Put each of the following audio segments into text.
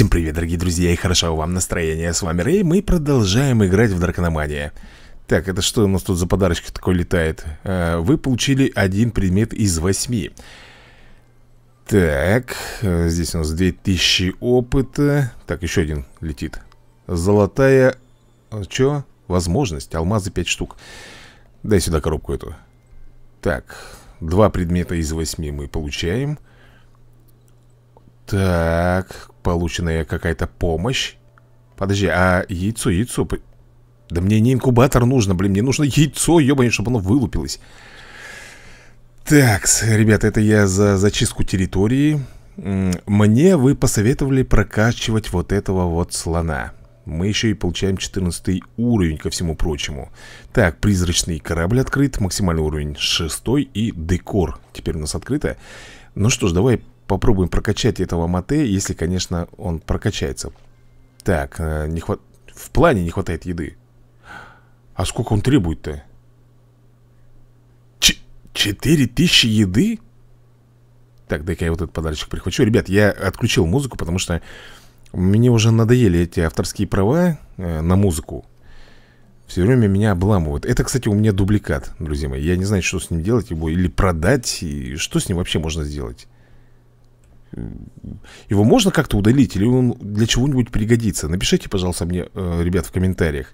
Всем привет, дорогие друзья, и хорошо вам настроение. С вами Рэй, мы продолжаем играть в Дракономания. Так, это что у нас тут за подарочек такой летает? Э, вы получили один предмет из восьми. Так, э, здесь у нас 2000 опыта. Так, еще один летит. Золотая... Э, что? Возможность. Алмазы 5 штук. Дай сюда коробку эту. Так, два предмета из восьми мы получаем. Так, полученная какая-то помощь. Подожди, а яйцо, яйцо... Да мне не инкубатор нужно, блин, мне нужно яйцо, ебаное, чтобы оно вылупилось. Так, ребята, это я за зачистку территории. Мне вы посоветовали прокачивать вот этого вот слона. Мы еще и получаем 14 уровень ко всему прочему. Так, призрачный корабль открыт, максимальный уровень 6 и декор. Теперь у нас открыто. Ну что ж, давай Попробуем прокачать этого Мате, если, конечно, он прокачается Так, э, не хват... в плане не хватает еды А сколько он требует-то? Четыре тысячи еды? Так, дай-ка я вот этот подарочек прихвачу Ребят, я отключил музыку, потому что мне уже надоели эти авторские права э, на музыку все время меня обламывают. Это, кстати, у меня дубликат, друзья мои. Я не знаю, что с ним делать его или продать, и что с ним вообще можно сделать. Его можно как-то удалить или он для чего-нибудь пригодится? Напишите, пожалуйста, мне, э, ребят, в комментариях.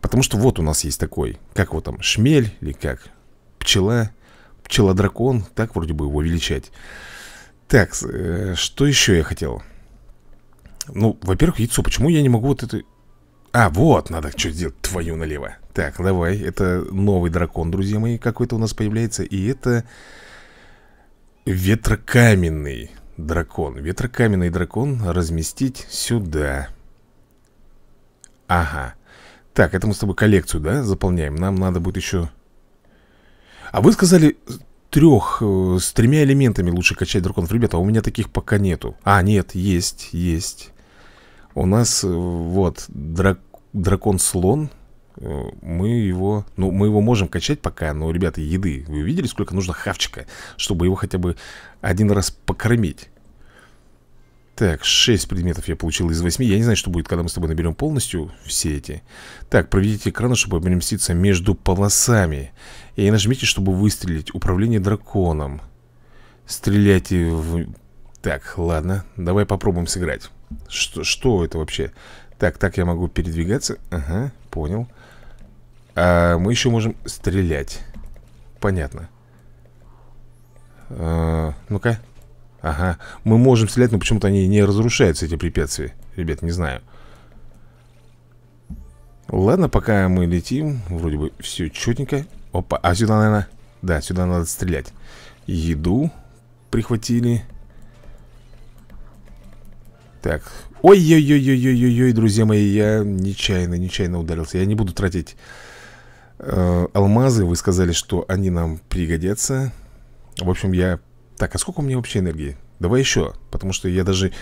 Потому что вот у нас есть такой, как его там, шмель или как? Пчела, пчела-дракон, так вроде бы его величать. Так, э, что еще я хотел? Ну, во-первых, яйцо. Почему я не могу вот это... А, вот, надо что сделать, твою налево. Так, давай, это новый дракон, друзья мои, какой-то у нас появляется. И это ветрокаменный. Дракон. Ветрокаменный дракон разместить сюда. Ага. Так, это мы с тобой коллекцию, да, заполняем. Нам надо будет еще... А вы сказали трех, э, с тремя элементами лучше качать драконов. Ребята, а у меня таких пока нету. А, нет, есть, есть. У нас э, вот драк... дракон-слон, мы его, ну, мы его можем качать пока, но, ребята, еды. Вы видели, сколько нужно хавчика, чтобы его хотя бы один раз покормить? Так, 6 предметов я получил из 8 Я не знаю, что будет, когда мы с тобой наберем полностью все эти Так, проведите экраны, чтобы переместиться между полосами И нажмите, чтобы выстрелить Управление драконом Стреляйте в... Так, ладно, давай попробуем сыграть Что, что это вообще? Так, так я могу передвигаться Ага, понял а мы еще можем стрелять. Понятно. А, Ну-ка. Ага. Мы можем стрелять, но почему-то они не разрушаются, эти препятствия. Ребят, не знаю. Ладно, пока мы летим. Вроде бы все четненько. Опа. А сюда, наверное... Да, сюда надо стрелять. Еду прихватили. Так. Ой-ой-ой-ой-ой-ой, друзья мои, я нечаянно, нечаянно ударился. Я не буду тратить Э, алмазы, вы сказали, что они нам пригодятся. В общем, я... Так, а сколько у меня вообще энергии? Давай еще, потому что я даже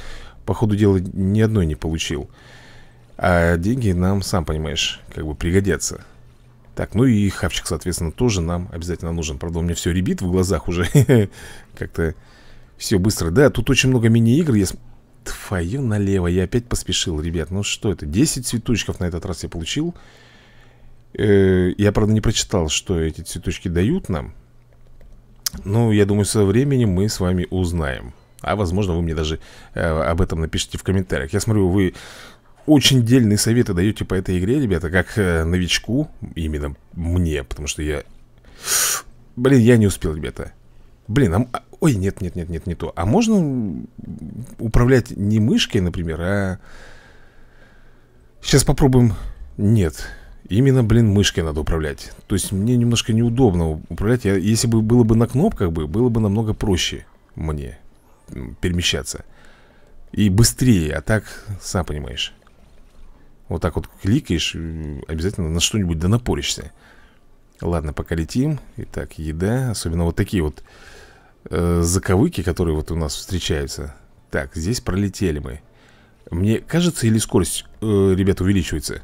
по ходу дела ни одной не получил. А деньги нам, сам понимаешь, как бы пригодятся. Так, ну и хавчик, соответственно, тоже нам обязательно нужен. Правда, у меня все ребит в глазах уже. Как-то все быстро. Да, тут очень много мини-игр. Я... Твою налево, я опять поспешил, ребят. Ну что это? 10 цветочков на этот раз я получил. Э, я, правда, не прочитал, что эти цветочки дают нам Ну, я думаю, со временем мы с вами узнаем А, возможно, вы мне даже э, об этом напишите в комментариях Я смотрю, вы очень дельные советы даете по этой игре, ребята Как э, новичку, именно мне Потому что я... Блин, я не успел, ребята Блин, а... Ой, нет, нет, нет, нет, не то А можно управлять не мышкой, например, а... Сейчас попробуем... Нет, Именно, блин, мышкой надо управлять То есть мне немножко неудобно управлять я, Если бы было бы на кнопках бы, было бы намного проще мне перемещаться И быстрее, а так, сам понимаешь Вот так вот кликаешь, обязательно на что-нибудь да напоришься Ладно, пока летим Итак, еда, особенно вот такие вот э, заковыки, которые вот у нас встречаются Так, здесь пролетели мы Мне кажется, или скорость, э, ребят, увеличивается?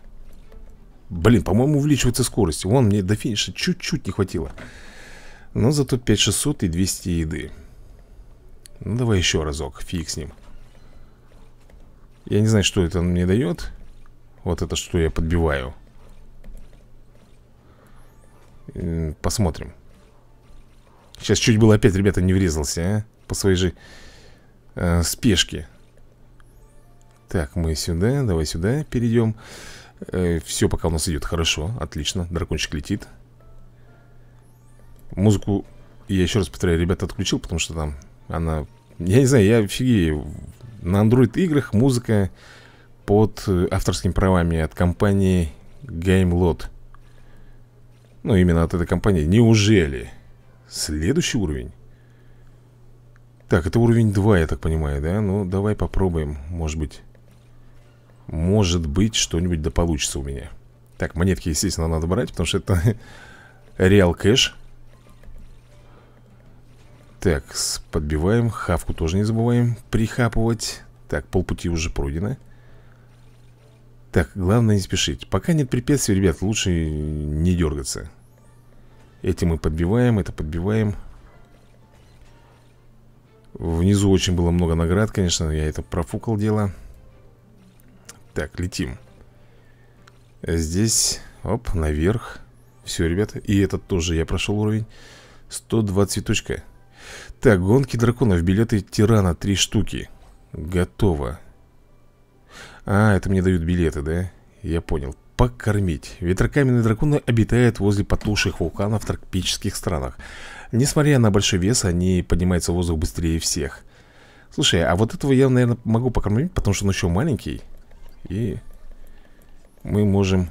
Блин, по-моему, увеличивается скорость. Вон, мне до финиша чуть-чуть не хватило. Но зато 5600 и 200 еды. Ну, давай еще разок. Фиг с ним. Я не знаю, что это он мне дает. Вот это, что я подбиваю. Посмотрим. Сейчас чуть было опять, ребята, не врезался, а? По своей же э, спешке. Так, мы сюда, давай сюда перейдем э, Все пока у нас идет хорошо, отлично Дракончик летит Музыку, я еще раз повторяю, ребята, отключил Потому что там она... Я не знаю, я офигею На Android играх музыка под э, авторскими правами от компании GameLot Ну, именно от этой компании Неужели? Следующий уровень? Так, это уровень 2, я так понимаю, да? Ну, давай попробуем, может быть может быть, что-нибудь да получится у меня Так, монетки, естественно, надо брать Потому что это реал кэш Так, подбиваем Хавку тоже не забываем прихапывать Так, полпути уже пройдено Так, главное не спешить Пока нет препятствий, ребят, лучше не дергаться Эти мы подбиваем, это подбиваем Внизу очень было много наград, конечно Я это профукал дело так, летим Здесь, оп, наверх Все, ребята, и этот тоже я прошел уровень 102 цветочка Так, гонки драконов, билеты тирана, три штуки Готово А, это мне дают билеты, да? Я понял покормить. Ветрокаменные драконы обитают возле потухших вулканов в тропических странах. Несмотря на большой вес, они поднимаются в воздух быстрее всех. Слушай, а вот этого я, наверное, могу покормить, потому что он еще маленький. И мы можем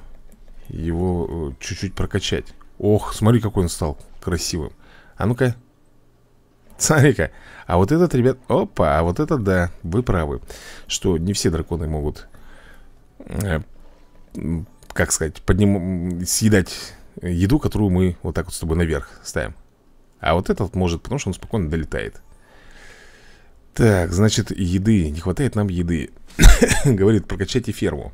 его э, чуть-чуть прокачать Ох, смотри, какой он стал красивым А ну-ка Смотри-ка А вот этот, ребят, опа, а вот этот, да, вы правы Что не все драконы могут э, Как сказать, подним... съедать еду, которую мы вот так вот с тобой наверх ставим А вот этот может, потому что он спокойно долетает так, значит, еды. Не хватает нам еды. Говорит, прокачайте ферму.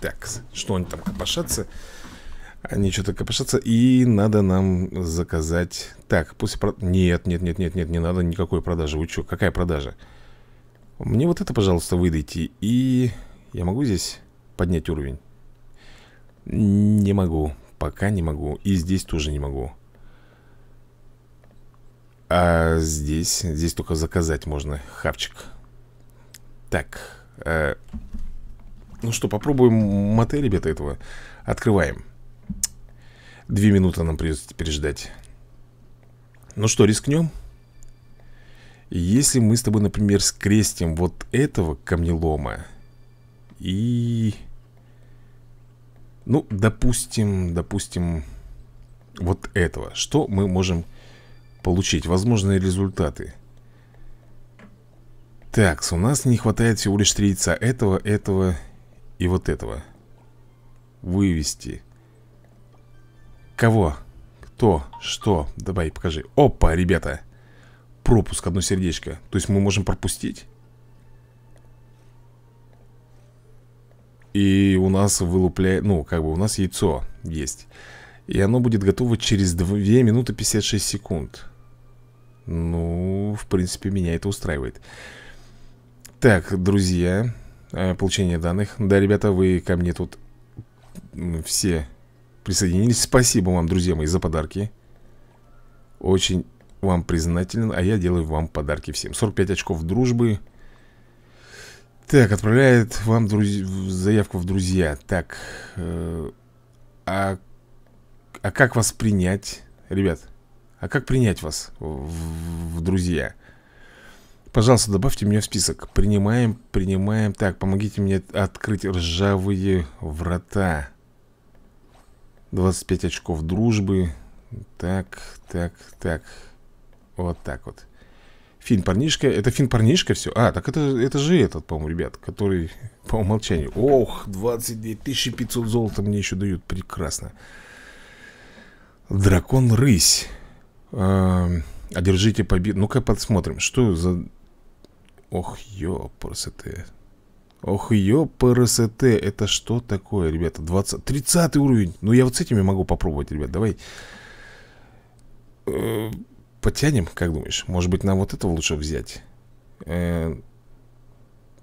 Так, что они там копошатся? Они что-то копошатся. И надо нам заказать... Так, пусть Про... Нет, нет, нет, нет, нет, не надо никакой продажи. Вы что, какая продажа? Мне вот это, пожалуйста, выдайте. И я могу здесь поднять уровень? Не могу. Пока не могу. И здесь тоже не могу. А здесь, здесь только заказать можно хавчик Так э, Ну что, попробуем мотель, ребята, этого Открываем Две минуты нам придется переждать Ну что, рискнем? Если мы с тобой, например, скрестим вот этого камнелома И... Ну, допустим, допустим, вот этого Что мы можем получить возможные результаты. Так, у нас не хватает всего лишь три яйца. Этого, этого и вот этого. Вывести. Кого? Кто? Что? Давай, покажи. Опа, ребята. Пропуск, одно сердечко. То есть мы можем пропустить? И у нас вылупляет... Ну, как бы у нас яйцо есть. И оно будет готово через 2 минуты 56 секунд принципе, меня это устраивает Так, друзья э, Получение данных Да, ребята, вы ко мне тут все присоединились Спасибо вам, друзья мои, за подарки Очень вам признателен, а я делаю вам подарки всем 45 очков дружбы Так, отправляет вам друз... заявку в друзья Так, э... а... а как вас принять? Ребят, а как принять вас в, в друзья? Пожалуйста, добавьте меня в список. Принимаем, принимаем. Так, помогите мне открыть ржавые врата. 25 очков дружбы. Так, так, так. Вот так вот. Фин-парнишка. Это фин-парнишка все? А, так это, это же этот, по-моему, ребят, который по умолчанию. Ох, 29 500 золота мне еще дают. Прекрасно. Дракон-рысь. Одержите победу. Ну-ка посмотрим, что за Ох, ёпарасете. Ох, ёпарасете. Это что такое, ребята? 20... 30 уровень. Ну, я вот с этими могу попробовать, ребят. Давай. Э, потянем, как думаешь? Может быть, нам вот этого лучше взять? Э,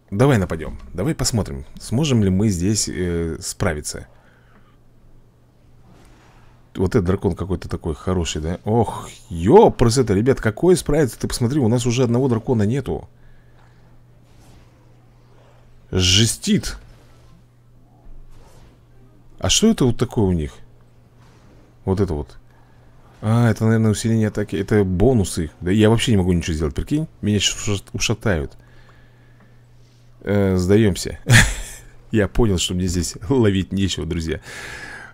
давай нападем. Давай посмотрим, сможем ли мы здесь э, справиться. Вот этот дракон какой-то такой хороший, да? Ох, ёпрс это, ребят, какой справится? Ты посмотри, у нас уже одного дракона нету. Жестит А что это вот такое у них? Вот это вот А, это, наверное, усиление атаки Это бонусы Да я вообще не могу ничего сделать, прикинь Меня сейчас ушатают э, Сдаемся Я понял, что мне здесь ловить нечего, друзья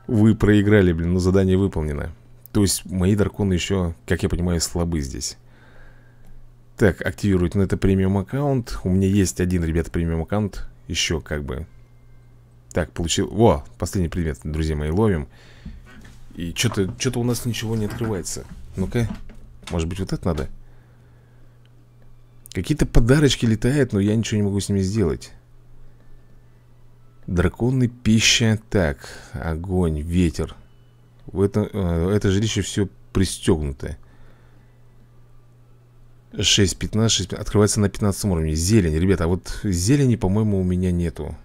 Вы проиграли, блин Но задание выполнено То есть мои драконы еще, как я понимаю, слабы здесь так, активировать, но ну, это премиум аккаунт У меня есть один, ребята, премиум аккаунт Еще как бы Так, получил, во, последний предмет, друзья мои, ловим И что-то что то у нас ничего не открывается Ну-ка, может быть вот это надо? Какие-то подарочки летают, но я ничего не могу с ними сделать Драконный пища Так, огонь, ветер В это, э, это жилище все пристегнутое 6, 15, 6, открывается на 15 уровне Зелень, ребята, а вот зелени, по-моему, у меня нету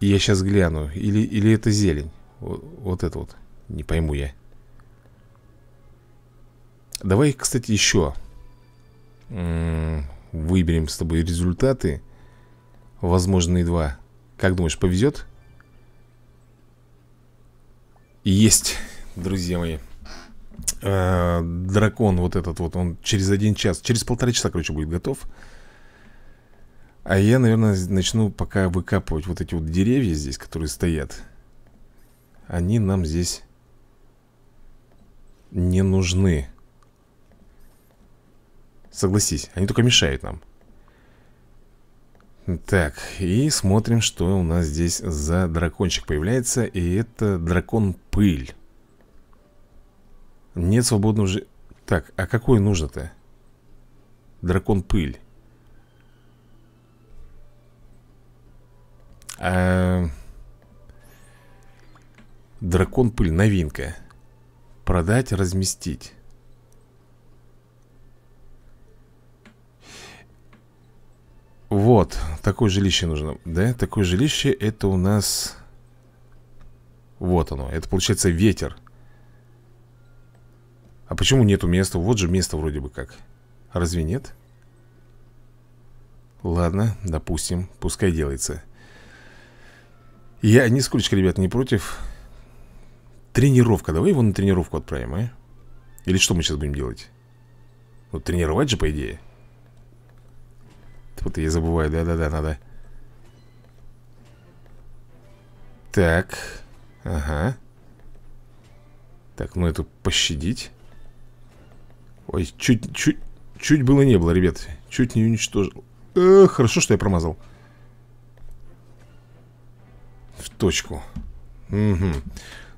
И я сейчас гляну Или, или это зелень вот, вот это вот, не пойму я Давай, кстати, еще Выберем с тобой результаты Возможные два Как думаешь, повезет? Есть, друзья мои Э, дракон вот этот вот, он через один час, через полтора часа, короче, будет готов. А я, наверное, начну пока выкапывать вот эти вот деревья здесь, которые стоят. Они нам здесь не нужны. Согласись, они только мешают нам. Так, и смотрим, что у нас здесь за дракончик появляется. И это дракон-пыль. Нет свободного же... Так, а какое нужно-то? Дракон пыль. А... Дракон пыль, новинка. Продать, разместить. Вот, такое жилище нужно, да? Такое жилище это у нас... Вот оно, это получается ветер. А почему нету места? Вот же место вроде бы как. Разве нет? Ладно, допустим, пускай делается. Я нисколько, ребят, не против. Тренировка. Давай его на тренировку отправим, а? Или что мы сейчас будем делать? Ну, тренировать же, по идее. Вот я забываю. Да-да-да, надо. Так. Ага. Так, ну эту пощадить. Ой, чуть, чуть, чуть было не было, ребят Чуть не уничтожил э, Хорошо, что я промазал В точку Угу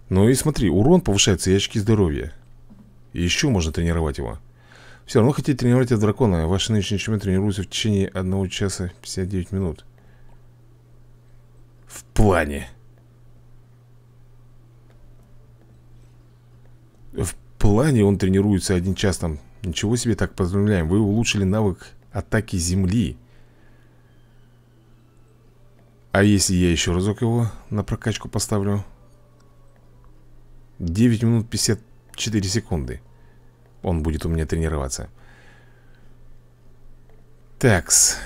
Ну и смотри, урон повышается и очки здоровья и еще можно тренировать его Все равно хотите тренировать этого дракона Ваши нынешние чемпионы тренируются в течение 1 часа 59 минут В плане В плане он тренируется один час там. Ничего себе так поздравляем. Вы улучшили навык атаки земли. А если я еще разок его на прокачку поставлю? 9 минут 54 секунды. Он будет у меня тренироваться. Такс.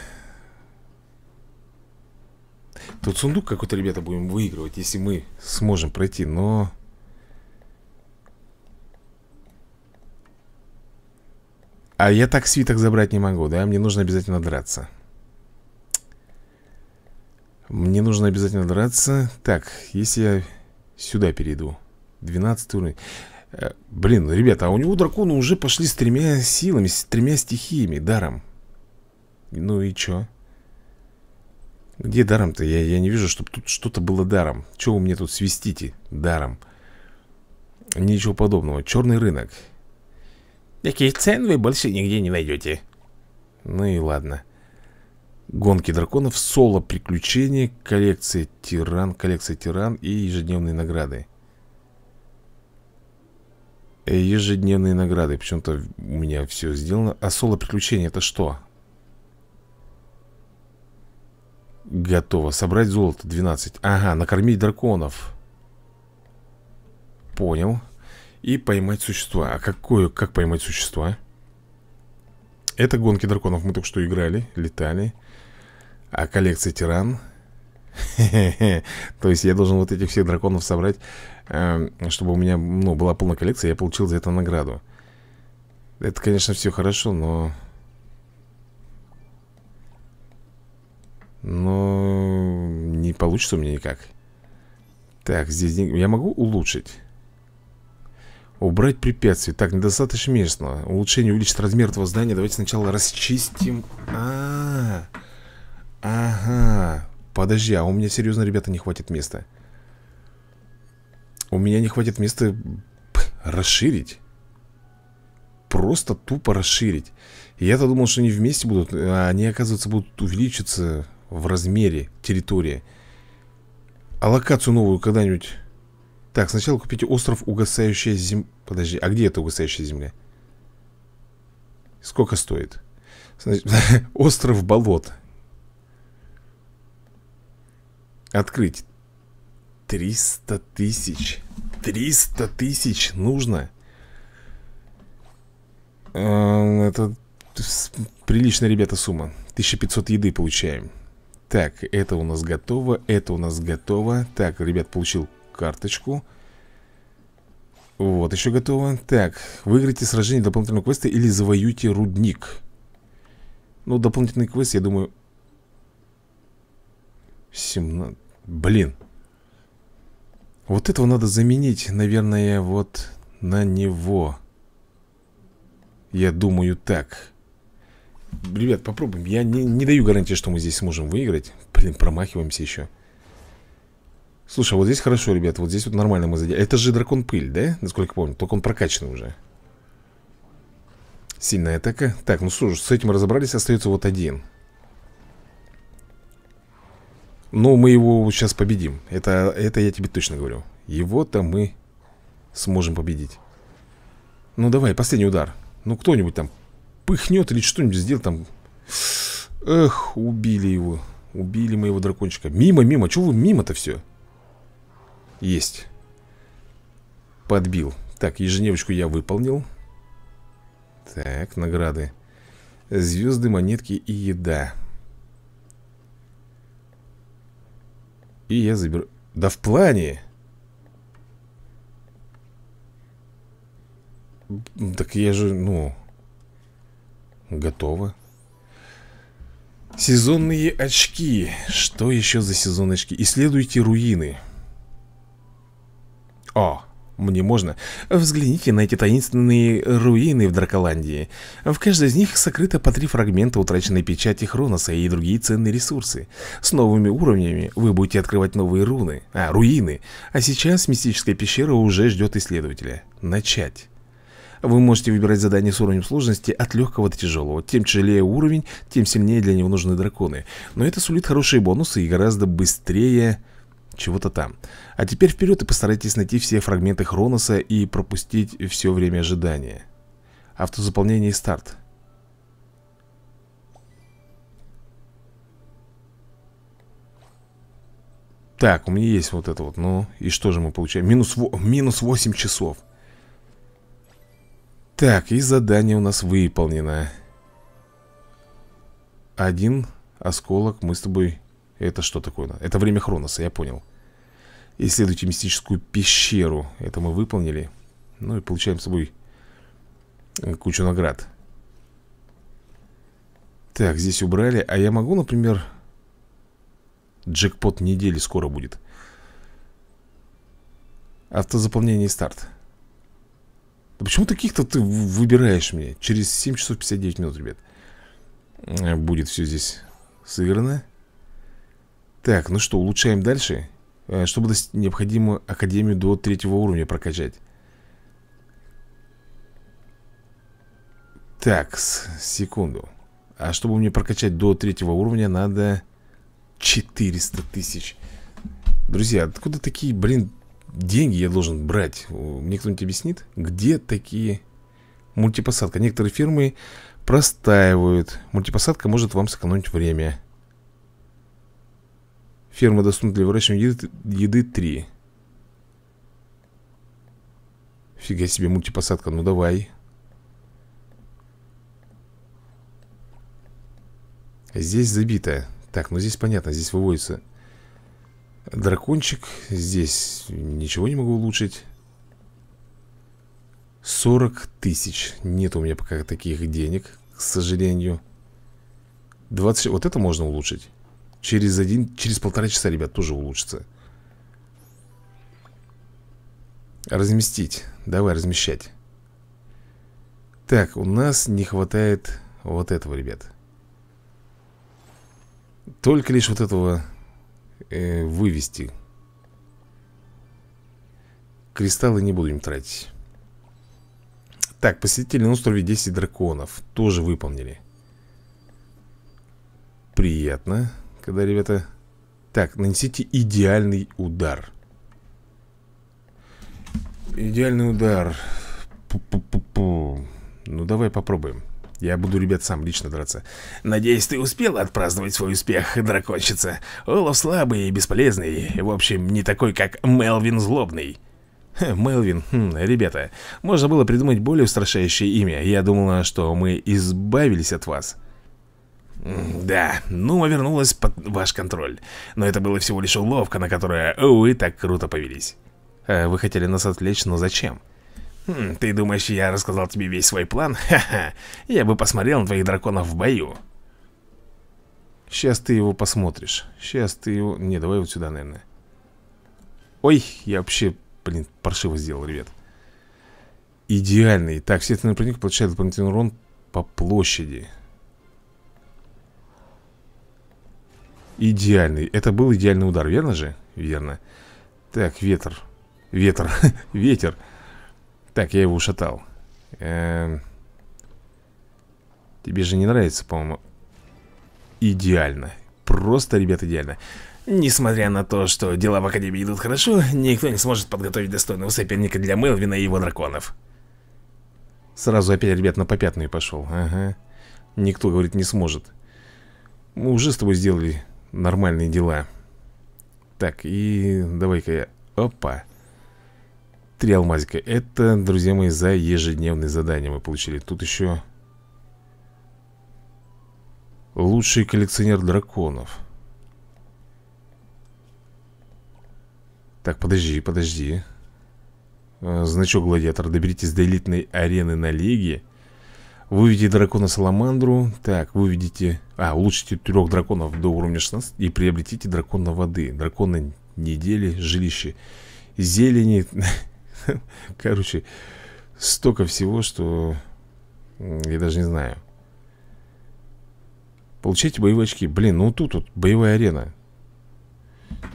Тут сундук какой-то, ребята, будем выигрывать, если мы сможем пройти, но... А я так свиток забрать не могу, да? Мне нужно обязательно драться Мне нужно обязательно драться Так, если я сюда перейду 12 уровень э, Блин, ребята, а у него дракона уже пошли с тремя силами, с тремя стихиями, даром Ну и чё? Где даром-то? Я, я не вижу, чтобы тут что-то было даром Чего вы мне тут свистите даром? Ничего подобного Черный рынок Таких цен вы больше нигде не найдете. Ну и ладно. Гонки драконов, соло приключения, коллекция тиран, коллекция тиран и ежедневные награды. Э, ежедневные награды. Почему-то у меня все сделано. А соло приключения это что? Готово. Собрать золото 12. Ага, накормить драконов. Понял. И поймать существа А какое, как поймать существа? Это гонки драконов Мы только что играли, летали А коллекция тиран То есть я должен вот этих всех драконов собрать эм, Чтобы у меня ну, была полная коллекция Я получил за это награду Это, конечно, все хорошо, но... Но... Не получится у меня никак Так, здесь... Я могу улучшить? Убрать препятствия, Так, недостаточно местно. Улучшение увеличит размер этого здания. Давайте сначала расчистим. А, -а, а, ага. Подожди, а у меня серьезно, ребята, не хватит места. У меня не хватит места расширить. Просто тупо расширить. Я-то думал, что они вместе будут, а они, оказывается, будут увеличиться в размере территории. А локацию новую когда-нибудь так, сначала купите остров угасающая земля Подожди, а где эта угасающая земля? Сколько стоит? остров болот Открыть 300 тысяч 300 тысяч нужно эм, Это приличная, ребята, сумма 1500 еды получаем Так, это у нас готово Это у нас готово Так, ребят, получил карточку Вот, еще готово Так, выиграйте сражение дополнительного квеста или завоюйте рудник Ну, дополнительный квест, я думаю 17... Блин Вот этого надо заменить, наверное, вот на него Я думаю так Ребят, попробуем Я не, не даю гарантии, что мы здесь сможем выиграть Блин, промахиваемся еще Слушай, вот здесь хорошо, ребят Вот здесь вот нормально мы задели Это же дракон пыль, да? Насколько я помню Только он прокачанный уже Сильная атака Так, ну слушай, с этим разобрались Остается вот один Но ну, мы его сейчас победим Это, это я тебе точно говорю Его-то мы сможем победить Ну давай, последний удар Ну кто-нибудь там пыхнет или что-нибудь сделал там Эх, убили его Убили моего дракончика Мимо, мимо, чего вы мимо-то все? Есть. Подбил. Так, ежедневочку я выполнил. Так, награды. Звезды, монетки и еда. И я заберу... Да в плане! Так я же, ну... Готово. Сезонные очки. Что еще за сезонные очки? Исследуйте руины. О, мне можно? Взгляните на эти таинственные руины в Драколандии. В каждой из них сокрыто по три фрагмента утраченной печати Хроноса и другие ценные ресурсы. С новыми уровнями вы будете открывать новые руны, а, руины. А сейчас мистическая пещера уже ждет исследователя. Начать. Вы можете выбирать задание с уровнем сложности от легкого до тяжелого. Тем тяжелее уровень, тем сильнее для него нужны драконы. Но это сулит хорошие бонусы и гораздо быстрее чего-то там. А теперь вперед и постарайтесь найти все фрагменты Хроноса и пропустить все время ожидания. Автозаполнение и старт. Так, у меня есть вот это вот. Ну, и что же мы получаем? Минус, во... минус 8 часов. Так, и задание у нас выполнено. Один осколок мы с тобой это что такое? Это время Хроноса, я понял. Исследуйте мистическую пещеру. Это мы выполнили. Ну и получаем с собой э, кучу наград. Так, здесь убрали. А я могу, например... Джекпот недели скоро будет. Автозаполнение и старт. Да почему таких-то ты выбираешь мне? Через 7 часов 59 минут, ребят. Э, будет все здесь сыграно. Так, ну что, улучшаем дальше э, Чтобы дос... необходимо Академию до третьего уровня прокачать Так, секунду А чтобы мне прокачать до третьего уровня Надо 400 тысяч Друзья, откуда такие, блин, деньги я должен брать? Мне кто-нибудь объяснит? Где такие мультипосадка? Некоторые фирмы простаивают Мультипосадка может вам сэкономить время Ферма доступна для выращивания еды, еды 3 Фига себе мультипосадка, ну давай Здесь забито Так, ну здесь понятно, здесь выводится Дракончик Здесь ничего не могу улучшить 40 тысяч Нет у меня пока таких денег К сожалению 20... Вот это можно улучшить Через один, через полтора часа, ребят, тоже улучшится Разместить Давай размещать Так, у нас не хватает вот этого, ребят Только лишь вот этого э, вывести Кристаллы не будем тратить Так, посетители на острове 10 драконов Тоже выполнили Приятно когда ребята... Так, нанесите идеальный удар. Идеальный удар. Пу -пу -пу -пу. Ну, давай попробуем. Я буду, ребят, сам лично драться. Надеюсь, ты успела отпраздновать свой успех, дракончица. Олаф слабый и бесполезный. В общем, не такой, как Мелвин Злобный. Ха, хм, Мелвин, хм, ребята, можно было придумать более устрашающее имя. Я думала, что мы избавились от вас. Да, Нума вернулась под ваш контроль. Но это было всего лишь уловка, на которую вы так круто повелись. А вы хотели нас отвлечь, но зачем? Хм, ты думаешь, я рассказал тебе весь свой план? Ха-ха, я бы посмотрел на твоих драконов в бою. Сейчас ты его посмотришь. Сейчас ты его... Не, давай вот сюда, наверное. Ой, я вообще, блин, паршиво сделал, ребят. Идеальный. Так, следственный противник получает дополнительный урон по площади. Идеальный. Это был идеальный удар, верно же? Верно. Так, ветер. Ветер. Ветер. Так, я его ушатал. Эм. Тебе же не нравится, по-моему. Идеально. Просто, ребят, идеально. Несмотря на то, что дела в Академии идут хорошо, никто не сможет подготовить достойного соперника для Мелвина и его драконов. Сразу опять, ребят, на попятную пошел. Ага. Никто, говорит, не сможет. Мы уже с тобой сделали нормальные дела Так, и давай-ка я... Опа Три алмазика Это, друзья мои, за ежедневные задания мы получили Тут еще... Лучший коллекционер драконов Так, подожди, подожди э, Значок гладиатор. Доберитесь до элитной арены на лиге Выведите дракона-саламандру. Так, выведите... А, улучшите трех драконов до уровня 16 и приобретите дракона воды. Драконы недели, жилище зелени. Короче, столько всего, что я даже не знаю. Получайте боевые очки. Блин, ну тут вот боевая арена.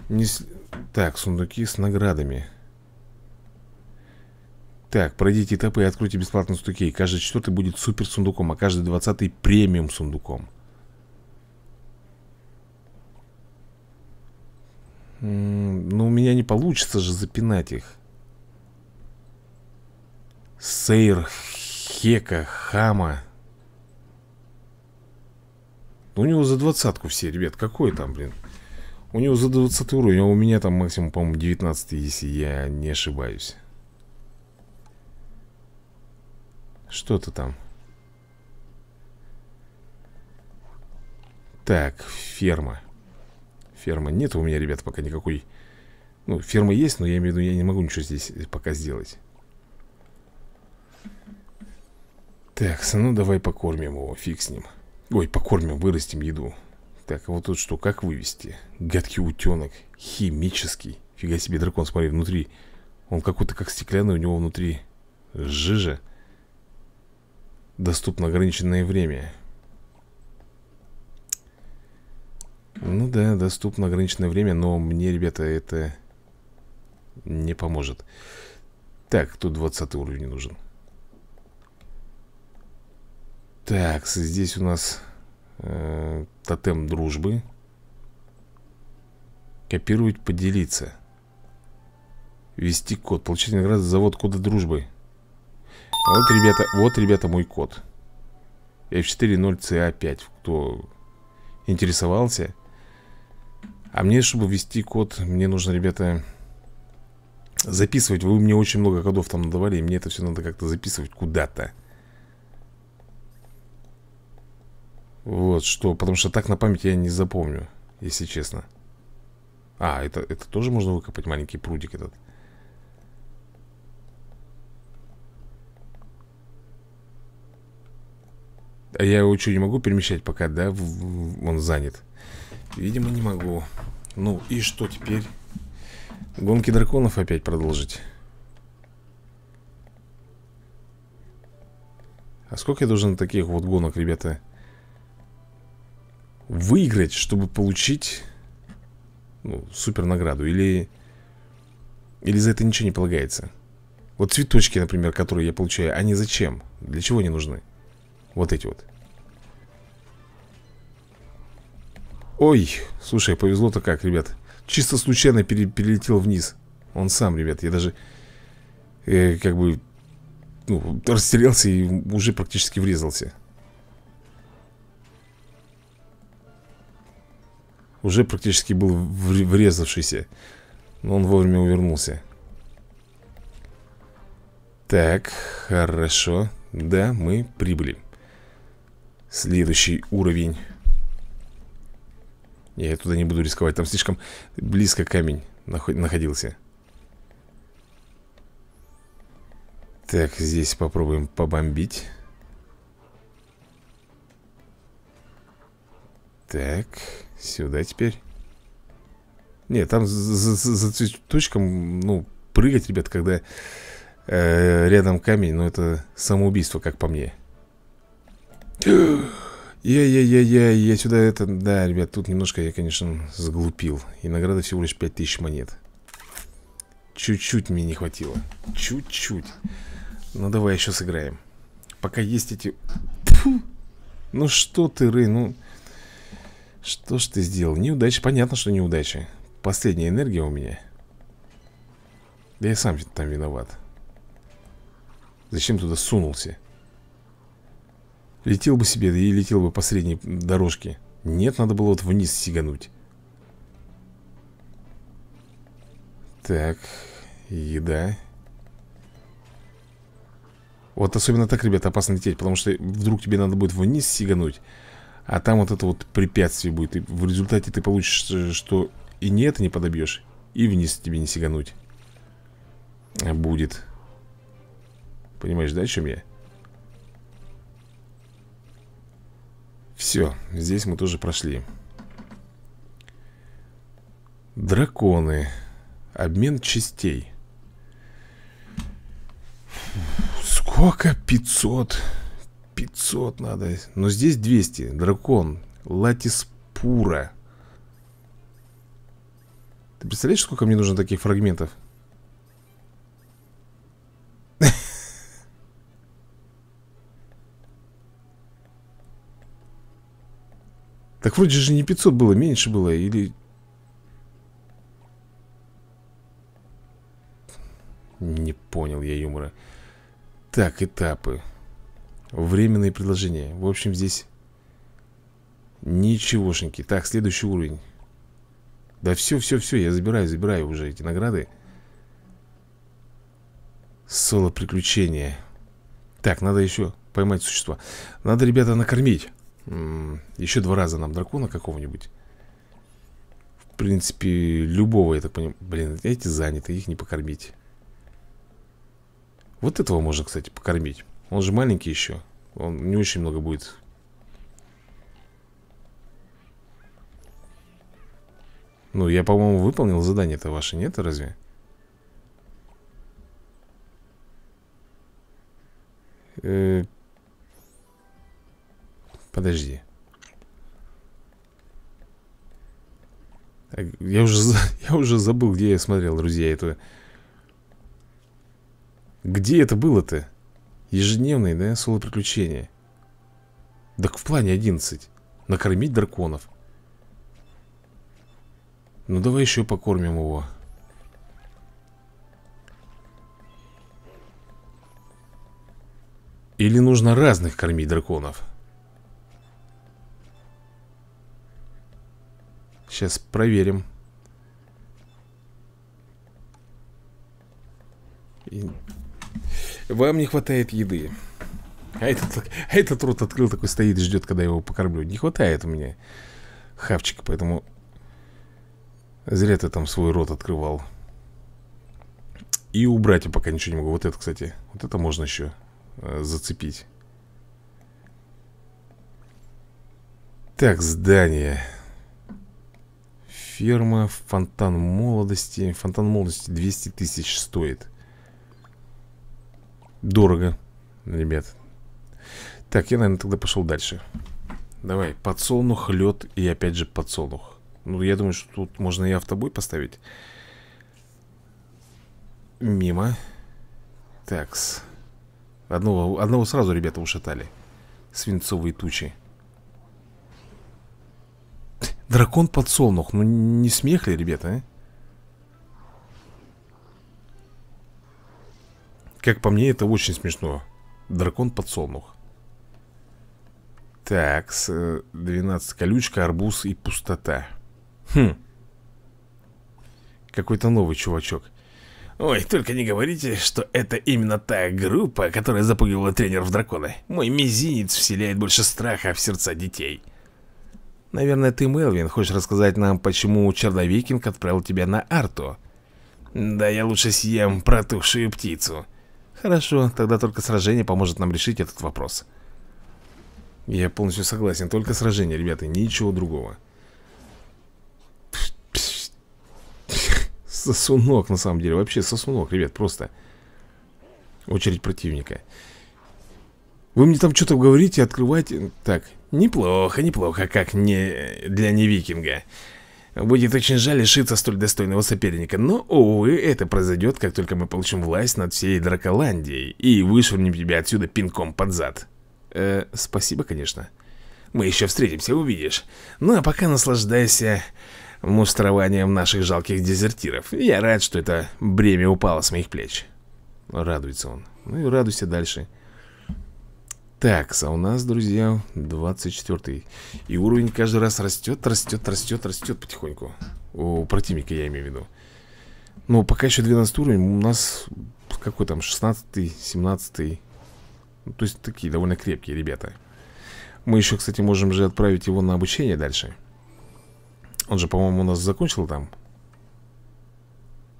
Не... Так, сундуки с наградами. Так, пройдите этапы и откройте бесплатно сундуки. Каждый четвертый будет супер сундуком, а каждый двадцатый премиум сундуком. Но ну, у меня не получится же запинать их. Сейр, Хека, Хама. Ну, у него за двадцатку все, ребят. Какой там, блин? У него за 20 уровень, а у меня там максимум, по-моему, девятнадцатый, если я не ошибаюсь. Что то там? Так, ферма. Ферма нет у меня, ребят, пока никакой... Ну, ферма есть, но я имею в виду, я не могу ничего здесь пока сделать. Так, ну давай покормим его, фиг с ним. Ой, покормим, вырастим еду. Так, а вот тут что, как вывести? Гадкий утенок, химический. Фига себе, дракон, смотри, внутри. Он какой-то как стеклянный, у него внутри жижа. Доступно ограниченное время Ну да, доступно ограниченное время Но мне, ребята, это не поможет Так, тут 20 уровень нужен Так, здесь у нас э, Тотем дружбы Копировать, поделиться Вести код Получить награду за завод кода дружбы вот, ребята, вот, ребята, мой код F40CA5 Кто интересовался А мне, чтобы ввести код Мне нужно, ребята Записывать Вы мне очень много кодов там надавали И мне это все надо как-то записывать куда-то Вот что, потому что так на память я не запомню Если честно А, это, это тоже можно выкопать Маленький прудик этот А я его что, не могу перемещать пока, да? Он занят Видимо, не могу Ну и что теперь? Гонки драконов опять продолжить А сколько я должен таких вот гонок, ребята? Выиграть, чтобы получить ну, супер награду Или... Или за это ничего не полагается? Вот цветочки, например, которые я получаю, они зачем? Для чего они нужны? Вот эти вот Ой, слушай, повезло-то как, ребят Чисто случайно пере перелетел вниз Он сам, ребят, я даже э, Как бы ну, Растерялся и уже практически врезался Уже практически был врезавшийся Но он вовремя увернулся Так, хорошо Да, мы прибыли Следующий уровень Я туда не буду рисковать Там слишком близко камень находился Так, здесь попробуем побомбить Так, сюда теперь Не, там за, за, за цветочком Ну, прыгать, ребят, когда э, Рядом камень, ну это самоубийство, как по мне я-я-я-я, я сюда это... Да, ребят, тут немножко я, конечно, сглупил. И награда всего лишь 5000 монет. Чуть-чуть мне не хватило. Чуть-чуть. Ну, давай еще сыграем. Пока есть эти... Фу. Ну, что ты, ры, ну... Что ж ты сделал? Неудача. Понятно, что неудача. Последняя энергия у меня. Да я сам там виноват. Зачем туда сунулся? Летел бы себе да, и летел бы по средней дорожке. Нет, надо было вот вниз сигануть. Так, еда. Вот особенно так, ребята, опасно лететь, потому что вдруг тебе надо будет вниз сигануть, а там вот это вот препятствие будет. И в результате ты получишь, что и не это не подобьешь, и вниз тебе не сигануть. Будет. Понимаешь, да, о чем я? Все, здесь мы тоже прошли Драконы Обмен частей Сколько? 500 500 надо Но здесь 200 Дракон Латиспура Ты представляешь, сколько мне нужно таких фрагментов? Так вроде же не 500 было, меньше было Или... Не понял я юмора Так, этапы Временные предложения В общем, здесь Ничегошеньки Так, следующий уровень Да все, все, все, я забираю, забираю уже эти награды Соло-приключения Так, надо еще поймать существо. Надо, ребята, накормить еще два раза нам дракона какого-нибудь. В принципе, любого, я так понимаю. Блин, эти заняты, их не покормить. Вот этого можно, кстати, покормить. Он же маленький еще. Он не очень много будет. Ну, я, по-моему, выполнил задание то ваше, нет, разве? Э Подожди. Э, я уже, я уже забыл, где я смотрел, друзья, это... Где это было-то? Ежедневные, да, соло-приключения? Так в плане 11. Накормить драконов. Ну, давай еще покормим его. Или нужно разных кормить драконов? Сейчас проверим. И... Вам не хватает еды. А этот, а этот рот открыл, такой стоит, и ждет, когда я его покормлю. Не хватает у меня хавчика, поэтому... Зря ты там свой рот открывал. И убрать я пока ничего не могу. Вот это, кстати, вот это можно еще э, зацепить. Так, здание ферма, фонтан молодости Фонтан молодости 200 тысяч стоит Дорого, ребят Так, я, наверное, тогда пошел дальше Давай, подсолнух, лед и опять же подсолнух Ну, я думаю, что тут можно и автобой поставить Мимо Такс одного, одного сразу, ребята, ушатали Свинцовые тучи Дракон подсолнух. Ну не смехли ребята, а? Как по мне, это очень смешно. Дракон подсолнух. Так, с 12 э, колючка, арбуз и пустота. Хм. Какой-то новый чувачок. Ой, только не говорите, что это именно та группа, которая запугивала тренеров дракона. Мой мизинец вселяет больше страха в сердца детей. Наверное, ты, Мелвин, хочешь рассказать нам, почему Черновикинг отправил тебя на Арту? Да я лучше съем протухшую птицу. Хорошо, тогда только сражение поможет нам решить этот вопрос. Я полностью согласен, только сражение, ребята, ничего другого. Сосунок, на самом деле, вообще сосунок, ребят, просто. Очередь противника. Вы мне там что-то говорите, открываете... Так, Неплохо, неплохо, как не для невикинга. Будет очень жаль лишиться столь достойного соперника, но, увы, это произойдет, как только мы получим власть над всей Драколандией и вышвырнем тебя отсюда пинком под зад. Э, спасибо, конечно. Мы еще встретимся, увидишь. Ну а пока наслаждайся мустрованием наших жалких дезертиров. Я рад, что это бремя упало с моих плеч. Радуется он. Ну и радуйся дальше. Так, а у нас, друзья, 24 И уровень каждый раз растет, растет, растет, растет потихоньку У противника, я имею в виду Но ну, пока еще 12 уровень У нас какой там, 16 17 ну, То есть такие довольно крепкие ребята Мы еще, кстати, можем же отправить его на обучение дальше Он же, по-моему, у нас закончил там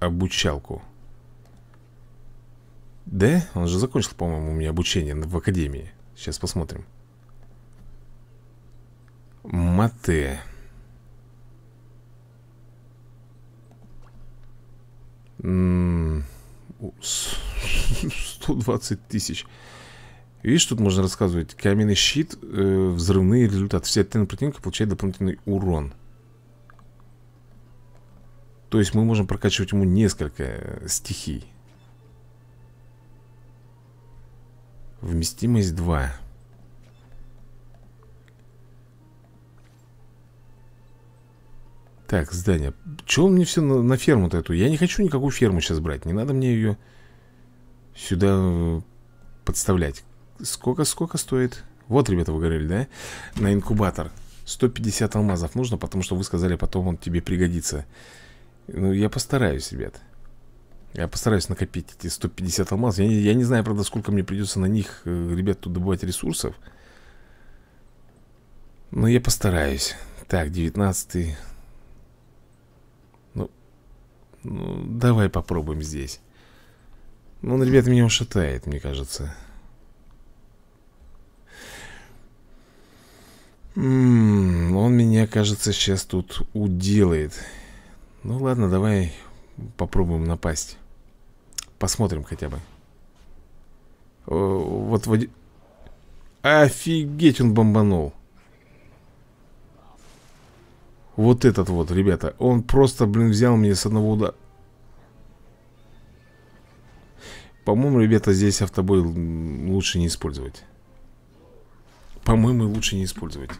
Обучалку Да? Он же закончил, по-моему, у меня обучение в академии Сейчас посмотрим. Мате. сто двадцать тысяч. Видишь, тут можно рассказывать. Каменный щит, э, взрывные результаты. Все оттенок противника получают дополнительный урон. То есть мы можем прокачивать ему несколько э, стихий. Вместимость 2 Так, здание Чего он мне все на, на ферму-то эту? Я не хочу никакую ферму сейчас брать Не надо мне ее сюда э, подставлять Сколько, сколько стоит? Вот, ребята, вы говорили, да? На инкубатор 150 алмазов нужно, потому что вы сказали, потом он тебе пригодится Ну, я постараюсь, ребят я постараюсь накопить эти 150 алмазов. я, я не знаю, правда, сколько мне придется на них, э, ребят, тут добывать ресурсов Но я постараюсь Так, 19 ну, ну, давай попробуем здесь Ну, он, ребят, меня ушатает, мне кажется М м-м, -м, Он меня, кажется, сейчас тут уделает Ну, ладно, давай попробуем напасть Посмотрим хотя бы э, Вот води... Офигеть он бомбанул Вот этот вот, ребята Он просто, блин, взял мне с одного удара По-моему, ребята, здесь автобой лучше не использовать По-моему, лучше не использовать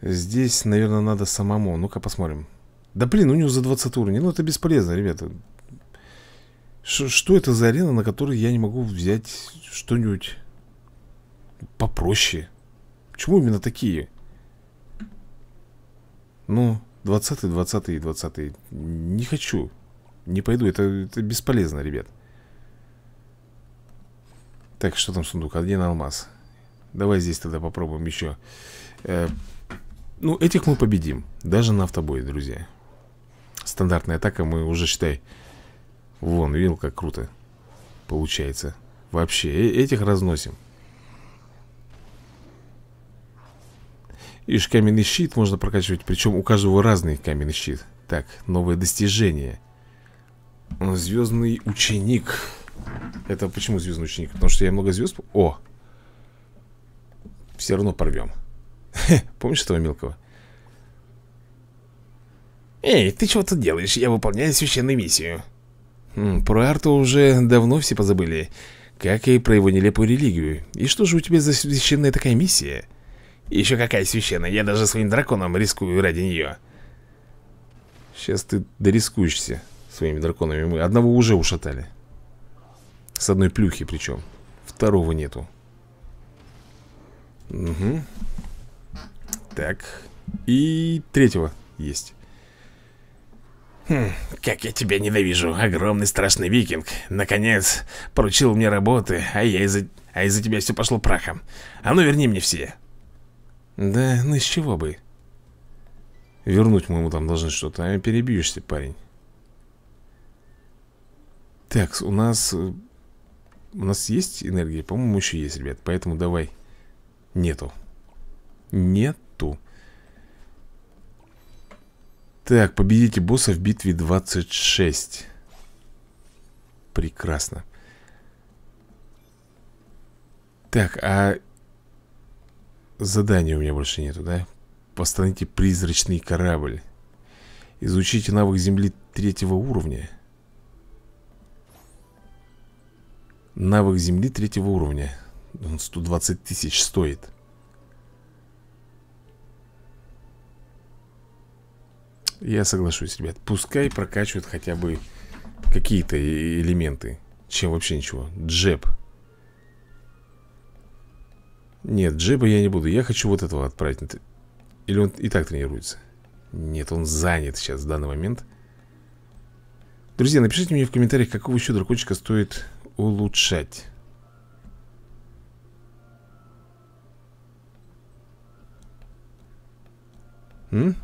Здесь, наверное, надо самому Ну-ка посмотрим да блин, у него за 20 уровней. Ну это бесполезно, ребята. Ш что это за арена, на которой я не могу взять что-нибудь попроще? Почему именно такие? Ну, 20, 20, 20. Не хочу. Не пойду. Это, это бесполезно, ребят. Так, что там сундук? Один а алмаз. Давай здесь тогда попробуем еще. Э, ну, этих мы победим. Даже на автобой, друзья стандартная атака, мы уже, считай Вон, видел, как круто Получается Вообще, э этих разносим Ишь, каменный щит можно прокачивать Причем у каждого разный каменный щит Так, новое достижение Звездный ученик Это почему звездный ученик? Потому что я много звезд... О! Все равно порвем Помнишь этого мелкого? «Эй, ты чего тут делаешь? Я выполняю священную миссию». Хм, про Арту уже давно все позабыли, как и про его нелепую религию. И что же у тебя за священная такая миссия? Еще какая священная, я даже своим драконом рискую ради нее. Сейчас ты дорискуешься своими драконами. Мы одного уже ушатали. С одной плюхи причем. Второго нету. Угу. Так. И третьего есть. Хм, как я тебя ненавижу, огромный страшный викинг. Наконец, поручил мне работы, а я из-за а из тебя все пошло прахом. А ну верни мне все. Да, ну из чего бы? Вернуть моему там должны что-то, а перебьешься, парень. Так, у нас... Э, у нас есть энергия? По-моему, еще есть, ребят. Поэтому давай. Нету. Нету. Так, победите босса в битве 26 Прекрасно Так, а Задания у меня больше нету, да? Постановите призрачный корабль Изучите навык земли третьего уровня Навык земли третьего уровня Он 120 тысяч стоит Я соглашусь, ребят Пускай прокачивают хотя бы какие-то элементы Чем вообще ничего Джеб Нет, джеба я не буду Я хочу вот этого отправить Или он и так тренируется Нет, он занят сейчас в данный момент Друзья, напишите мне в комментариях Какого еще дракончика стоит улучшать М?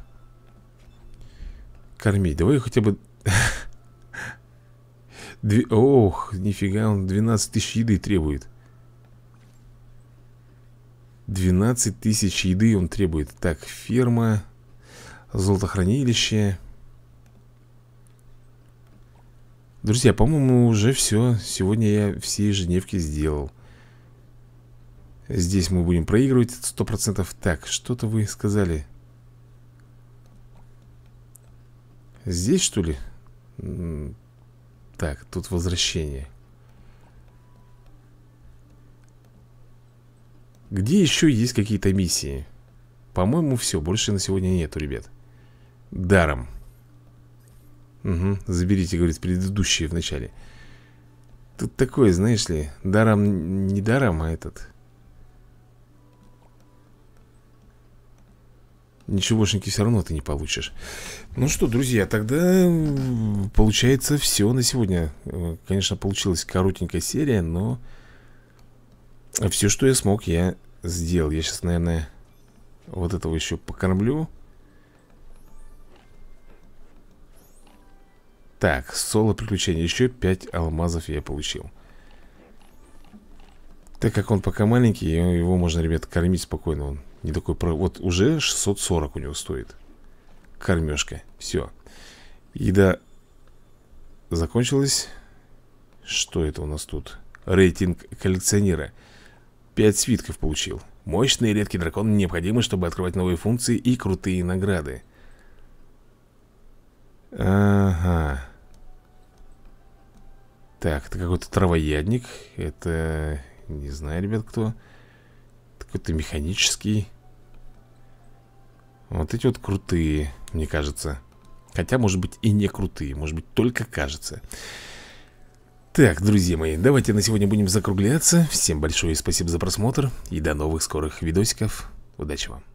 кормить. Давай хотя бы... Дви... Ох, нифига, он 12 тысяч еды требует. 12 тысяч еды он требует. Так, ферма, золотохранилище. Друзья, по-моему, уже все. Сегодня я все ежедневки сделал. Здесь мы будем проигрывать 100%. Так, что-то вы сказали. Здесь, что ли? Так, тут возвращение Где еще есть какие-то миссии? По-моему, все, больше на сегодня нету, ребят Даром Угу, заберите, говорит, предыдущие вначале. Тут такое, знаешь ли, даром не даром, а этот Ничегошеньки все равно ты не получишь Ну что, друзья, тогда Получается все на сегодня э, Конечно, получилась коротенькая серия Но Все, что я смог, я сделал Я сейчас, наверное, вот этого еще покормлю Так, соло приключения Еще 5 алмазов я получил Так как он пока маленький Его можно, ребят, кормить спокойно Он не такой, про вот уже 640 у него стоит Кормежка, все Еда закончилась Что это у нас тут? Рейтинг коллекционера Пять свитков получил Мощный и редкий дракон необходимы, чтобы открывать новые функции и крутые награды Ага Так, это какой-то травоядник Это... не знаю, ребят, кто Какой-то механический вот эти вот крутые, мне кажется. Хотя, может быть, и не крутые. Может быть, только кажется. Так, друзья мои, давайте на сегодня будем закругляться. Всем большое спасибо за просмотр. И до новых скорых видосиков. Удачи вам.